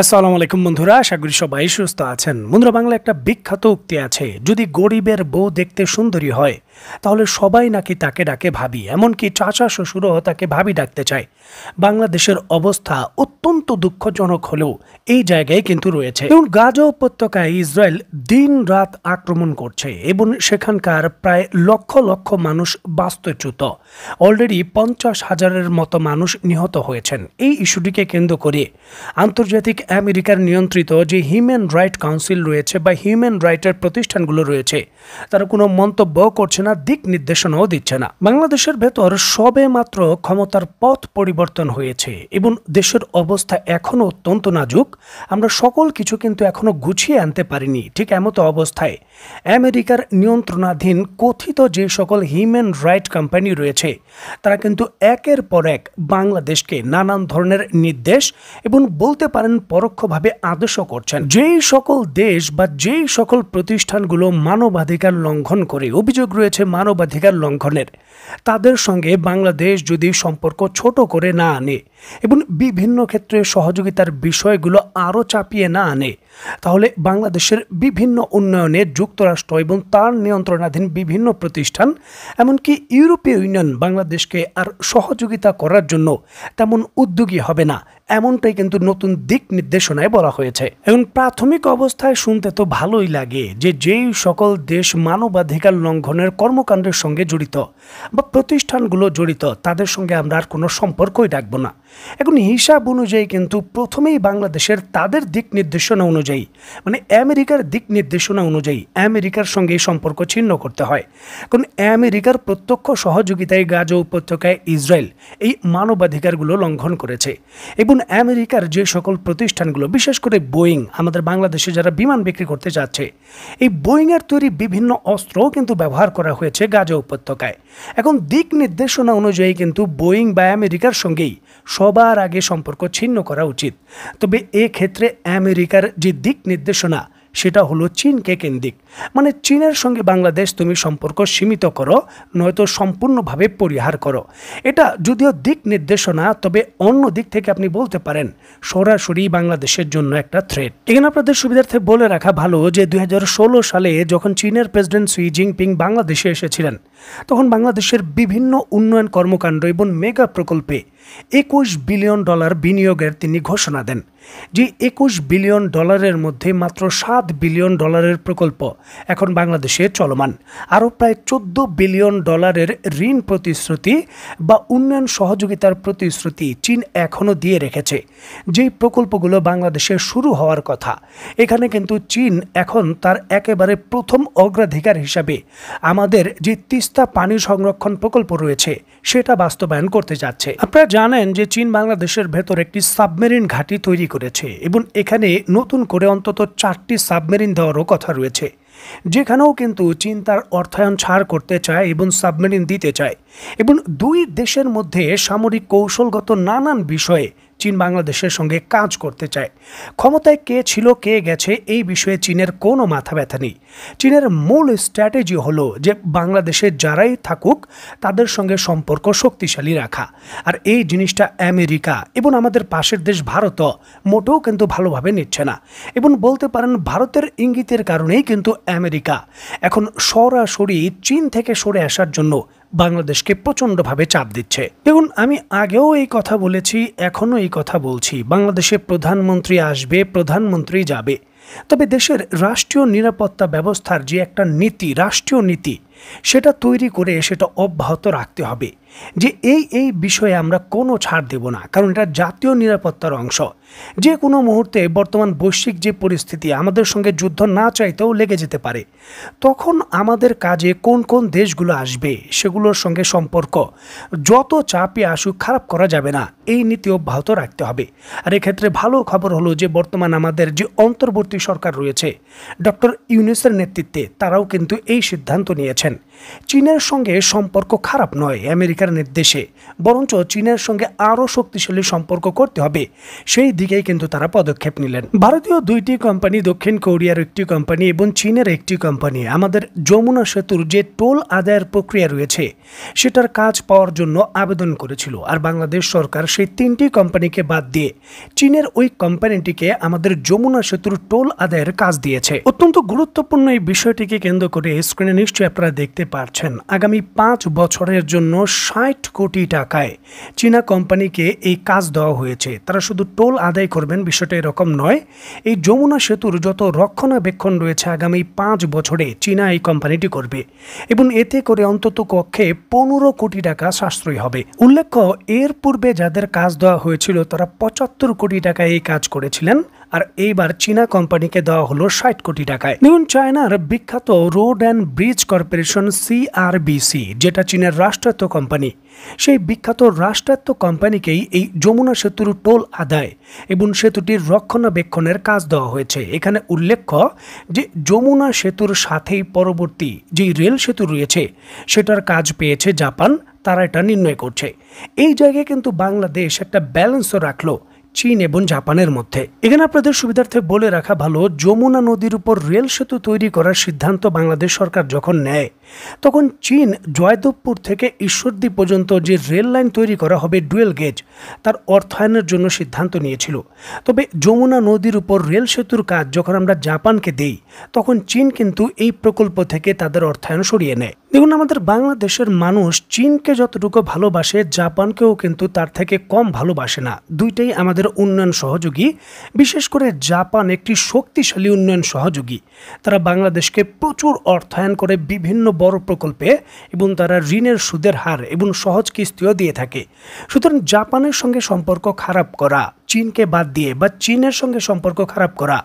আসসালামু আলাইকুম বন্ধুরা আশা করি সবাই সুস্থ আছেন বন্ধুরা বাংলা একটা বিখ্যাত উক্তি আছে যদি গরিবের বউ দেখতে সুন্দরী হয় তাহলে সবাই নাকি তাকে ডাকে ভাবি এমনকি চাচা শ্বশুরও তাকে ভাবি ডাকতে চায় বাংলাদেশের অবস্থা অত্যন্ত দুঃখজনক হলেও এই জায়গায় কিন্তু রয়েছে এবং গাজা উপত্যকায় ইসরায়েল দিন রাত আক্রমণ করছে এবং সেখানকার প্রায় লক্ষ লক্ষ মানুষ বাস্তুচ্যুত অলরেডি পঞ্চাশ হাজারের মতো মানুষ নিহত হয়েছেন এই ইস্যুটিকে কেন্দ্র করে আন্তর্জাতিক আমেরিকার নিয়ন্ত্রিত যে হিউম্যান রাইট কাউন্সিল রয়েছে বা হিউম্যান রাইটের প্রতিষ্ঠানগুলো রয়েছে তারা কোনো মন্তব্য করছে না দিক নির্দেশনাও দিচ্ছে না বাংলাদেশের ভেতর সবে মাত্র ক্ষমতার পথ পরিবর্তন হয়েছে এবং দেশের অবস্থা এখনও অত্যন্ত নাজুক আমরা সকল কিছু কিন্তু এখনও গুছিয়ে আনতে পারিনি ঠিক এমতো অবস্থায় আমেরিকার নিয়ন্ত্রণাধীন কথিত যে সকল হিউম্যান রাইট কোম্পানি রয়েছে তারা কিন্তু একের পর এক বাংলাদেশকে নানান ধরনের নির্দেশ এবং বলতে পারেন পরোক্ষভাবে আদেশ করছেন যেই সকল দেশ বা যেই সকল প্রতিষ্ঠানগুলো মানবাধিকার লঙ্ঘন করে অভিযোগ রয়েছে মানবাধিকার লঙ্ঘনের তাদের সঙ্গে বাংলাদেশ যদি সম্পর্ক ছোট করে না আনে এবং বিভিন্ন ক্ষেত্রে সহযোগিতার বিষয়গুলো আরও চাপিয়ে না আনে তাহলে বাংলাদেশের বিভিন্ন উন্নয়নে যুক্তরাষ্ট্র এবং তার নিয়ন্ত্রণাধীন বিভিন্ন প্রতিষ্ঠান এমনকি ইউরোপীয় ইউনিয়ন বাংলাদেশকে আর সহযোগিতা করার জন্য তেমন উদ্যোগী হবে না এমনটাই কিন্তু নতুন দিক নির্দেশনায় বলা হয়েছে এখন প্রাথমিক অবস্থায় শুনতে তো ভালোই লাগে যে যেই সকল দেশ মানবাধিকার লঙ্ঘনের কর্মকাণ্ডের সঙ্গে জড়িত বা প্রতিষ্ঠানগুলো জড়িত তাদের সঙ্গে আমরা আর কোনো সম্পর্কই রাখবো না এখন হিসাব অনুযায়ী কিন্তু প্রথমেই বাংলাদেশের তাদের দিক নির্দেশনা অনুযায়ী অনুযায়ী মানে আমেরিকার দিক নির্দেশনা অনুযায়ী আমেরিকার সঙ্গে সম্পর্ক ছিন্ন করতে হয় কারণ আমেরিকার প্রত্যক্ষ সহযোগিতায় গাজা উপত্যকায় ইসরায়েল এই মানবাধিকারগুলো লঙ্ঘন করেছে এবং আমেরিকার যে সকল প্রতিষ্ঠানগুলো বিশেষ করে বোয়িং আমাদের বাংলাদেশে যারা বিমান বিক্রি করতে যাচ্ছে এই বোয়িংয়ের তৈরি বিভিন্ন অস্ত্রও কিন্তু ব্যবহার করা হয়েছে গাজা উপত্যকায় এখন দিক নির্দেশনা অনুযায়ী কিন্তু বোয়িং বা আমেরিকার সঙ্গেই সবার আগে সম্পর্ক ছিন্ন করা উচিত তবে এক্ষেত্রে আমেরিকার যে যে দিক নির্দেশনা সেটা হলো চীনকে কেন্দ্রিক মানে চীনের সঙ্গে বাংলাদেশ তুমি সম্পর্ক সীমিত করো নয়তো সম্পূর্ণভাবে পরিহার করো এটা যদিও দিক নির্দেশনা তবে অন্য দিক থেকে আপনি বলতে পারেন সরাসরি বাংলাদেশের জন্য একটা থ্রেট এখানে আপনাদের সুবিধার্থে বলে রাখা ভালো যে দুই সালে যখন চীনের প্রেসিডেন্ট সুই জিনপিং বাংলাদেশে এসেছিলেন তখন বাংলাদেশের বিভিন্ন উন্নয়ন কর্মকাণ্ড এবং মেগা প্রকল্পে একুশ বিলিয়ন ডলার বিনিয়োগের তিনি ঘোষণা দেন যে একুশ বিলিয়ন ডলারের মধ্যে মাত্র সাত বিলিয়ন ডলারের প্রকল্প এখন বাংলাদেশে চলমান আরও প্রায় চোদ্দ বিলিয়ন ডলারের ঋণ প্রতিশ্রুতি বা উন্নয়ন সহযোগিতার প্রতিশ্রুতি চীন এখনও দিয়ে রেখেছে যেই প্রকল্পগুলো বাংলাদেশে শুরু হওয়ার কথা এখানে কিন্তু চীন এখন তার একেবারে প্রথম অগ্রাধিকার হিসাবে আমাদের যে তিস্তা পানি সংরক্ষণ প্রকল্প রয়েছে সেটা বাস্তবায়ন করতে যাচ্ছে আপনারা জানেন যে চীন বাংলাদেশের ভেতর একটি সাবমেরিন ঘাঁটি তৈরি করেছে এবং এখানে নতুন করে অন্তত চারটি সাবমেরিন দেওয়ারও কথা রয়েছে যেখানেও কিন্তু চীন তার অর্থায়ন ছাড় করতে চায় এবং সাবমেরিন দিতে চায় এবং দুই দেশের মধ্যে সামরিক কৌশলগত নানান বিষয়ে চীন বাংলাদেশের সঙ্গে কাজ করতে চায় ক্ষমতায় কে ছিল কে গেছে এই বিষয়ে চীনের কোনো মাথা ব্যথা নেই চীনের মূল স্ট্র্যাটেজি হলো যে বাংলাদেশে যারাই থাকুক তাদের সঙ্গে সম্পর্ক শক্তিশালী রাখা আর এই জিনিসটা আমেরিকা এবং আমাদের পাশের দেশ ভারতও মোটেও কিন্তু ভালোভাবে নিচ্ছে না এবং বলতে পারেন ভারতের ইঙ্গিতের কারণেই কিন্তু আমেরিকা এখন সরাসরি চীন থেকে সরে আসার জন্য বাংলাদেশকে প্রচণ্ডভাবে চাপ দিচ্ছে দেখুন আমি আগেও এই কথা বলেছি এখনও এই কথা বলছি বাংলাদেশে প্রধানমন্ত্রী আসবে প্রধানমন্ত্রী যাবে তবে দেশের রাষ্ট্রীয় নিরাপত্তা ব্যবস্থার যে একটা নীতি রাষ্ট্রীয় নীতি সেটা তৈরি করে সেটা অব্যাহত রাখতে হবে যে এই এই বিষয়ে আমরা কোনো ছাড় দেব না কারণ এটা জাতীয় নিরাপত্তার অংশ যে কোনো মুহূর্তে বর্তমান বৈশ্বিক যে পরিস্থিতি আমাদের সঙ্গে যুদ্ধ না চাইতেও লেগে যেতে পারে তখন আমাদের কাজে কোন কোন দেশগুলো আসবে সেগুলোর সঙ্গে সম্পর্ক যত চাপে আসুক খারাপ করা যাবে না এই নীতি অব্যাহত রাখতে হবে আর এক্ষেত্রে ভালো খবর হলো যে বর্তমান আমাদের যে অন্তর্বর্তী সরকার রয়েছে ডক্টর ইউনিসের নেতৃত্বে তারাও কিন্তু এই সিদ্ধান্ত নিয়েছেন বলেছেন চীনের সঙ্গে সম্পর্ক খারাপ নয় আমেরিকার নির্দেশে বরঞ্চ চীনের সঙ্গে আরও শক্তিশালী সম্পর্ক করতে হবে সেই দিকেই কিন্তু তারা পদক্ষেপ নিলেন ভারতীয় দুইটি কোম্পানি দক্ষিণ কোরিয়ার একটি কোম্পানি এবং চীনের একটি কোম্পানি আমাদের যমুনা সেতুর যে টোল আদায়ের প্রক্রিয়া রয়েছে সেটার কাজ পাওয়ার জন্য আবেদন করেছিল আর বাংলাদেশ সরকার সেই তিনটি কোম্পানিকে বাদ দিয়ে চীনের ওই কোম্পানিটিকে আমাদের যমুনা সেতুর টোল আদায়ের কাজ দিয়েছে অত্যন্ত গুরুত্বপূর্ণ এই বিষয়টিকে কেন্দ্র করে স্ক্রিনে নিশ্চয়ই আপনারা দেখতে পারছেন আগামী পাঁচ বছরের জন্য ষাট কোটি টাকায় চীনা কোম্পানিকে এই কাজ দেওয়া হয়েছে তারা শুধু টোল আদায় করবেন বিষয়টা এরকম নয় এই যমুনা সেতুর যত রক্ষণাবেক্ষণ রয়েছে আগামী পাঁচ বছরে চীনা এই কোম্পানিটি করবে এবং এতে করে অন্তত কক্ষে পনেরো কোটি টাকা সাশ্রয়ী হবে উল্লেখ্য এর পূর্বে যাদের কাজ দেওয়া হয়েছিল তারা পঁচাত্তর কোটি টাকায় এই কাজ করেছিলেন আর এইবার চীনা কোম্পানিকে দেওয়া হলো ষাট কোটি টাকায় নিউন চায়নার বিখ্যাত road and bridge corporation CRBC যেটা চীনের রাষ্ট্রায়ত্ত কোম্পানি সেই বিখ্যাত রাষ্ট্রায়ত্ত কোম্পানিকেই এই যমুনা সেতুর টোল আদায় এবং সেতুটির রক্ষণাবেক্ষণের কাজ দেওয়া হয়েছে এখানে উল্লেখ্য যে যমুনা সেতুর সাথেই পরবর্তী যেই রেল সেতু রয়েছে সেটার কাজ পেয়েছে জাপান তারা এটা নির্ণয় করছে এই জায়গায় কিন্তু বাংলাদেশ একটা ব্যালেন্সও রাখলো চীন এবং জাপানের মধ্যে এখানে আপনাদের সুবিধার্থে বলে রাখা ভালো যমুনা নদীর উপর রেল সেতু তৈরি করার সিদ্ধান্ত বাংলাদেশ সরকার যখন নেয় তখন চীন জয়দেবপুর থেকে ঈশ্বরদী পর্যন্ত যে রেল লাইন তৈরি করা হবে ডুয়েল গেজ তার অর্থায়নের জন্য সিদ্ধান্ত নিয়েছিল তবে যমুনা নদীর উপর রেল সেতুর কাজ যখন আমরা জাপানকে দেই তখন চীন কিন্তু এই প্রকল্প থেকে তাদের অর্থায়ন সরিয়ে নেয় দেখুন আমাদের বাংলাদেশের মানুষ চীনকে যতটুকু ভালোবাসে জাপানকেও কিন্তু তার থেকে কম ভালোবাসে না দুইটাই আমাদের উন্নয়ন সহযোগী বিশেষ করে জাপান একটি শক্তিশালী উন্নয়ন সহযোগী তারা বাংলাদেশকে প্রচুর অর্থায়ন করে বিভিন্ন বড় প্রকল্পে এবং তারা ঋণের সুদের হার এবং সহজ কিস্তিও দিয়ে থাকে সুতরাং জাপানের সঙ্গে সম্পর্ক খারাপ করা চীনকে বাদ দিয়ে বা চীনের সঙ্গে সম্পর্ক খারাপ করা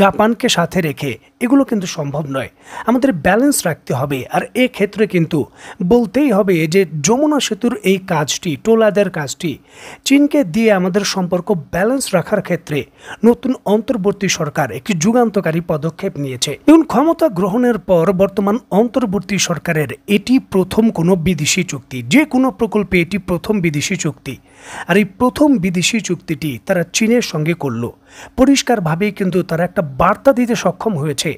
জাপানকে সাথে রেখে এগুলো কিন্তু সম্ভব নয় আমাদের ব্যালেন্স রাখতে হবে আর ক্ষেত্রে কিন্তু বলতেই হবে যে যমুনা সেতুর এই কাজটি টোলাদের কাজটি চীনকে দিয়ে আমাদের সম্পর্ক সম্পর্ক ব্যালেন্স রাখার ক্ষেত্রে নতুন অন্তর্বর্তী সরকার একটি যুগান্তকারী পদক্ষেপ নিয়েছে এবং ক্ষমতা গ্রহণের পর বর্তমান অন্তর্বর্তী সরকারের এটি প্রথম কোনো বিদেশি চুক্তি যে কোনো প্রকল্পে এটি প্রথম বিদেশি চুক্তি আর এই প্রথম বিদেশি চুক্তিটি তারা চীনের সঙ্গে করল পরিষ্কারভাবেই কিন্তু তারা একটা বার্তা দিতে সক্ষম হয়েছে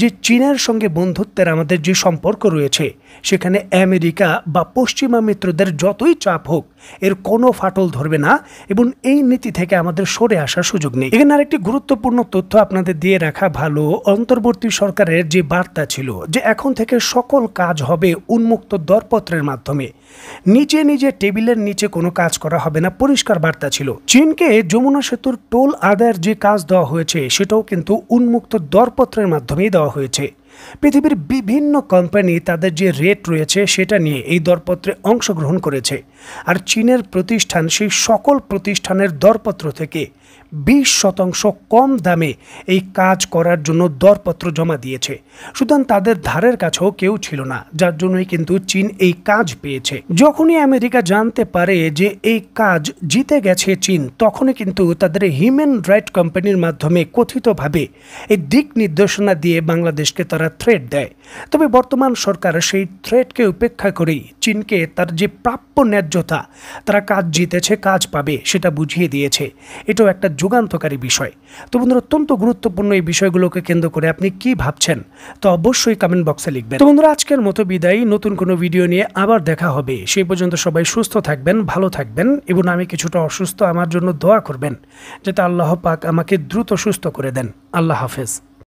যে চীনের সঙ্গে বন্ধুত্বের আমাদের যে সম্পর্ক রয়েছে সেখানে আমেরিকা বা পশ্চিমা মিত্রদের যতই চাপ হোক এর কোনো ফাটল ধরবে না এবং এই নীতি থেকে আমাদের সরে আসার সুযোগ নেই এখানে আরেকটি গুরুত্বপূর্ণ তথ্য আপনাদের দিয়ে রাখা ভালো অন্তর্বর্তী সরকারের যে বার্তা ছিল যে এখন থেকে সকল কাজ হবে উন্মুক্ত দরপত্রের মাধ্যমে নিচে নিজে টেবিলের নিচে কোনো কাজ করা হবে না পরিষ্কার বার্তা ছিল চীনকে যমুনা সেতুর টোল আদায়ের যে কাজ দেওয়া হয়েছে সেটাও কিন্তু উন্মুক্ত দরপত্রের মাধ্যমে মাধ্যমেই দেওয়া হয়েছে পৃথিবীর বিভিন্ন কোম্পানি তাদের যে রেট রয়েছে সেটা নিয়ে এই দরপত্রে অংশগ্রহণ করেছে আর চীনের প্রতিষ্ঠান সেই সকল প্রতিষ্ঠানের দরপত্র থেকে বিশ শতাংশ কম দামে এই কাজ করার জন্য দরপত্র জমা দিয়েছে সুতরাং তাদের ধারের কাছেও কেউ ছিল না যার জন্যই কিন্তু চীন এই কাজ পেয়েছে যখনই আমেরিকা জানতে পারে যে এই কাজ জিতে গেছে চীন তখনই কিন্তু তাদের হিউম্যান রাইট কোম্পানির মাধ্যমে কথিতভাবে এই দিক নির্দেশনা দিয়ে বাংলাদেশকে তারা থ্রেট দেয় তবে বর্তমান সরকার সেই থ্রেটকে উপেক্ষা করেই চীনকে তার যে প্রাপ্য ন্যায্য ন্যায্যতা তারা কাজ জিতেছে কাজ পাবে সেটা বুঝিয়ে দিয়েছে এটাও একটা যুগান্তকারী বিষয় তো বন্ধুরা অত্যন্ত গুরুত্বপূর্ণ এই বিষয়গুলোকে কেন্দ্র করে আপনি কি ভাবছেন তো অবশ্যই কমেন্ট বক্সে লিখবেন তো বন্ধুরা আজকের মতো বিদায়ী নতুন কোনো ভিডিও নিয়ে আবার দেখা হবে সেই পর্যন্ত সবাই সুস্থ থাকবেন ভালো থাকবেন এবং আমি কিছুটা অসুস্থ আমার জন্য দোয়া করবেন যাতে আল্লাহ পাক আমাকে দ্রুত সুস্থ করে দেন আল্লাহ হাফেজ